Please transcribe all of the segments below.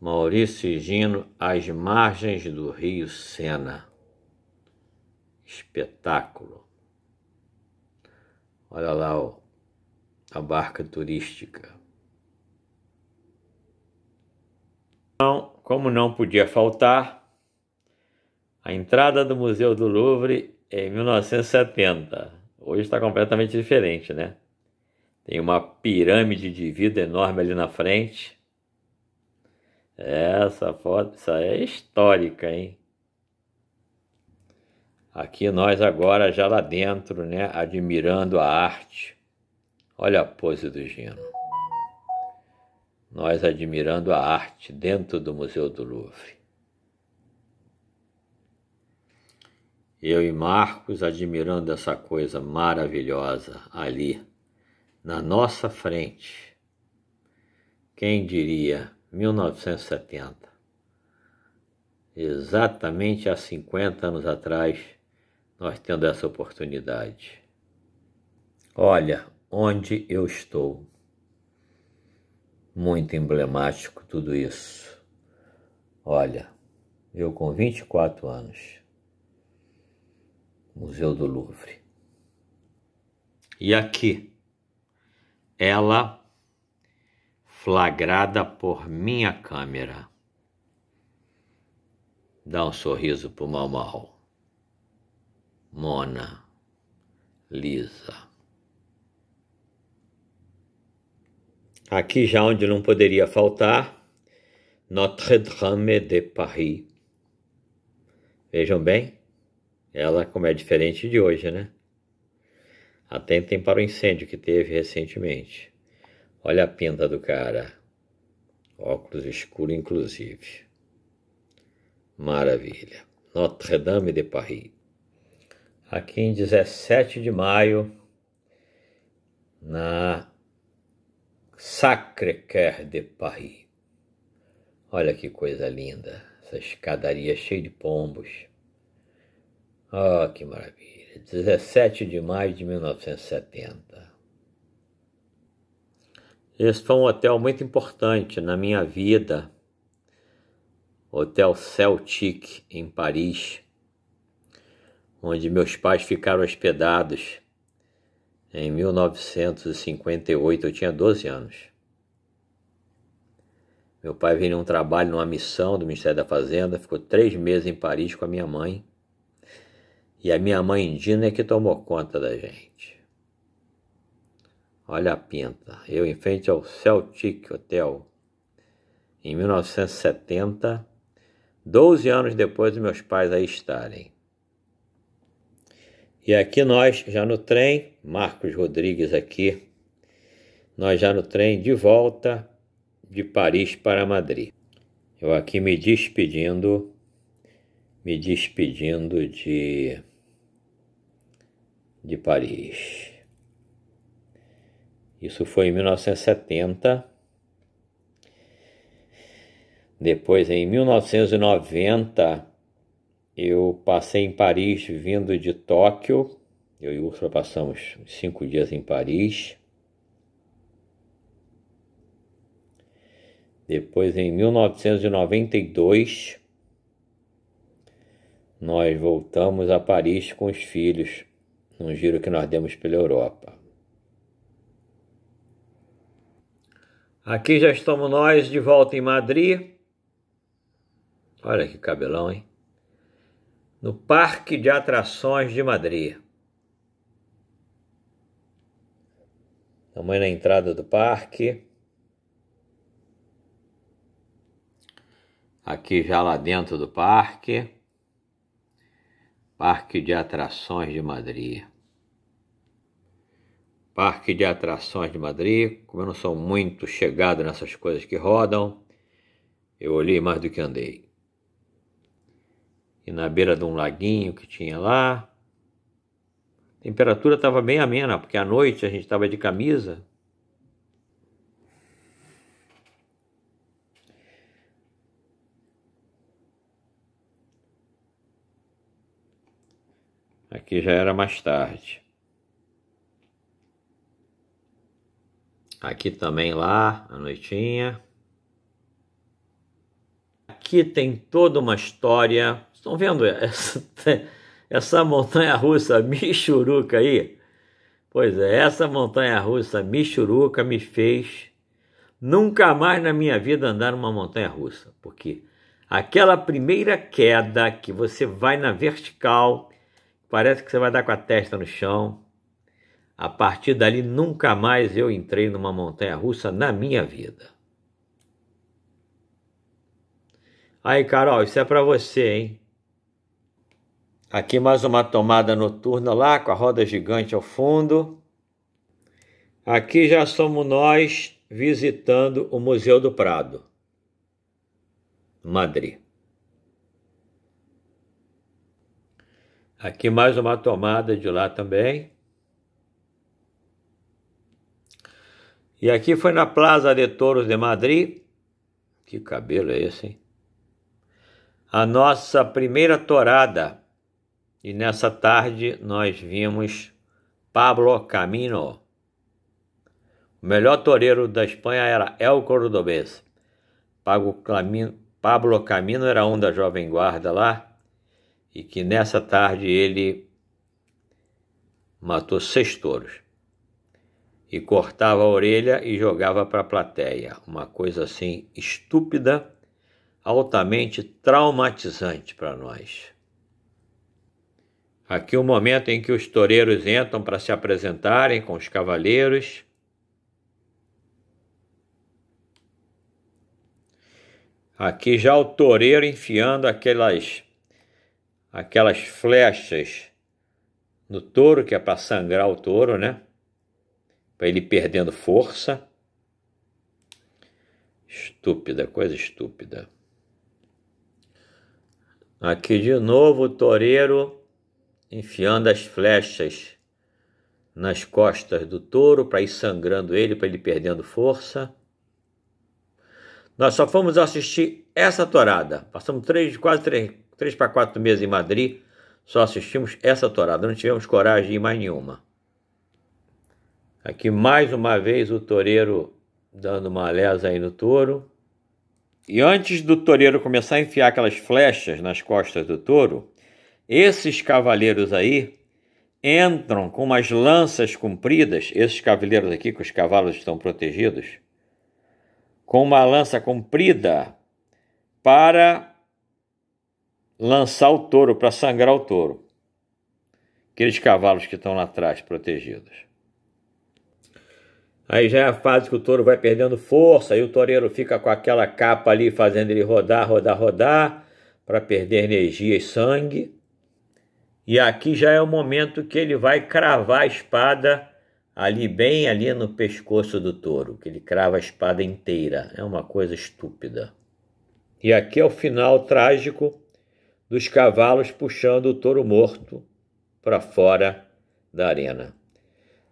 Maurício e Gino às margens do Rio Sena. Espetáculo. Olha lá ó, a barca turística. Então, como não podia faltar, a entrada do Museu do Louvre em 1970. Hoje está completamente diferente, né? Tem uma pirâmide de vida enorme ali na frente essa foto, isso aí é histórica, hein? Aqui nós agora já lá dentro, né, admirando a arte. Olha a pose do Gino. Nós admirando a arte dentro do Museu do Louvre. Eu e Marcos admirando essa coisa maravilhosa ali, na nossa frente. Quem diria 1970. Exatamente há 50 anos atrás, nós tendo essa oportunidade. Olha onde eu estou. Muito emblemático tudo isso. Olha, eu com 24 anos, Museu do Louvre. E aqui, ela flagrada por minha câmera. Dá um sorriso pro Mal Mal. Mona. Lisa. Aqui já onde não poderia faltar, Notre-Dame de Paris. Vejam bem, ela como é diferente de hoje, né? Atentem para o incêndio que teve recentemente. Olha a pinta do cara. Óculos escuro, inclusive. Maravilha. Notre-Dame de Paris. Aqui em 17 de maio, na Sacré-Cœur de Paris. Olha que coisa linda. Essa escadaria cheia de pombos. Ah, oh, que maravilha. 17 de maio de 1970. Esse foi um hotel muito importante na minha vida. Hotel Celtic em Paris, onde meus pais ficaram hospedados em 1958, eu tinha 12 anos. Meu pai veio num trabalho, numa missão do Ministério da Fazenda, ficou três meses em Paris com a minha mãe. E a minha mãe Dina é que tomou conta da gente. Olha a pinta. Eu em frente ao Celtic Hotel. Em 1970, 12 anos depois dos meus pais aí estarem. E aqui nós, já no trem, Marcos Rodrigues aqui, nós já no trem de volta de Paris para Madrid. Eu aqui me despedindo, me despedindo de, de Paris. Isso foi em 1970. Depois, em 1990, eu passei em Paris vindo de Tóquio. Eu e o Ursula passamos cinco dias em Paris. Depois, em 1992, nós voltamos a Paris com os filhos, num giro que nós demos pela Europa. Aqui já estamos nós de volta em Madrid. Olha que cabelão, hein? No Parque de Atrações de Madrid. Estamos na entrada do parque. Aqui já lá dentro do parque. Parque de Atrações de Madrid parque de atrações de Madrid. Como eu não sou muito chegado nessas coisas que rodam, eu olhei mais do que andei. E na beira de um laguinho que tinha lá, a temperatura estava bem amena, porque à noite a gente estava de camisa. Aqui já era mais tarde. Aqui também lá, a noitinha. Aqui tem toda uma história. Estão vendo essa, essa montanha russa Michuruca aí? Pois é, essa montanha russa Michuruca me fez nunca mais na minha vida andar numa montanha russa, porque aquela primeira queda que você vai na vertical, parece que você vai dar com a testa no chão, a partir dali, nunca mais eu entrei numa montanha russa na minha vida. Aí, Carol, isso é para você, hein? Aqui mais uma tomada noturna lá com a roda gigante ao fundo. Aqui já somos nós visitando o Museu do Prado, Madrid. Aqui mais uma tomada de lá também. E aqui foi na Plaza de Toros de Madrid. Que cabelo é esse, hein? A nossa primeira torada. E nessa tarde nós vimos Pablo Camino. O melhor toureiro da Espanha era El Cordobés. Pablo Camino era um da Jovem Guarda lá, e que nessa tarde ele matou seis touros e cortava a orelha e jogava para a plateia. Uma coisa assim estúpida, altamente traumatizante para nós. Aqui o um momento em que os toureiros entram para se apresentarem com os cavaleiros. Aqui já o toureiro enfiando aquelas aquelas flechas no touro que é para sangrar o touro, né? para ele perdendo força. Estúpida, coisa estúpida. Aqui de novo o toureiro enfiando as flechas nas costas do touro para ir sangrando ele, para ele perdendo força. Nós só fomos assistir essa torada. Passamos três, quase três, três para quatro meses em Madrid, só assistimos essa torada. Não tivemos coragem de ir mais nenhuma. Aqui mais uma vez o toureiro dando uma lesa aí no touro. E antes do toureiro começar a enfiar aquelas flechas nas costas do touro, esses cavaleiros aí entram com umas lanças compridas, esses cavaleiros aqui que os cavalos estão protegidos, com uma lança comprida para lançar o touro, para sangrar o touro. Aqueles cavalos que estão lá atrás protegidos. Aí já é a fase que o touro vai perdendo força aí o toureiro fica com aquela capa ali fazendo ele rodar, rodar, rodar para perder energia e sangue. E aqui já é o momento que ele vai cravar a espada ali bem ali no pescoço do touro, que ele crava a espada inteira. É uma coisa estúpida. E aqui é o final trágico dos cavalos puxando o touro morto para fora da arena.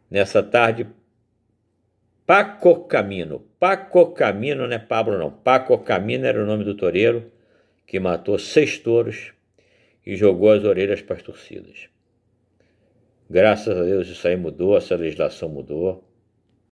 Nessa tarde Paco Camino. Paco Camino não é Pablo, não. Paco Camino era o nome do toureiro que matou seis touros e jogou as orelhas para as torcidas. Graças a Deus isso aí mudou, essa legislação mudou.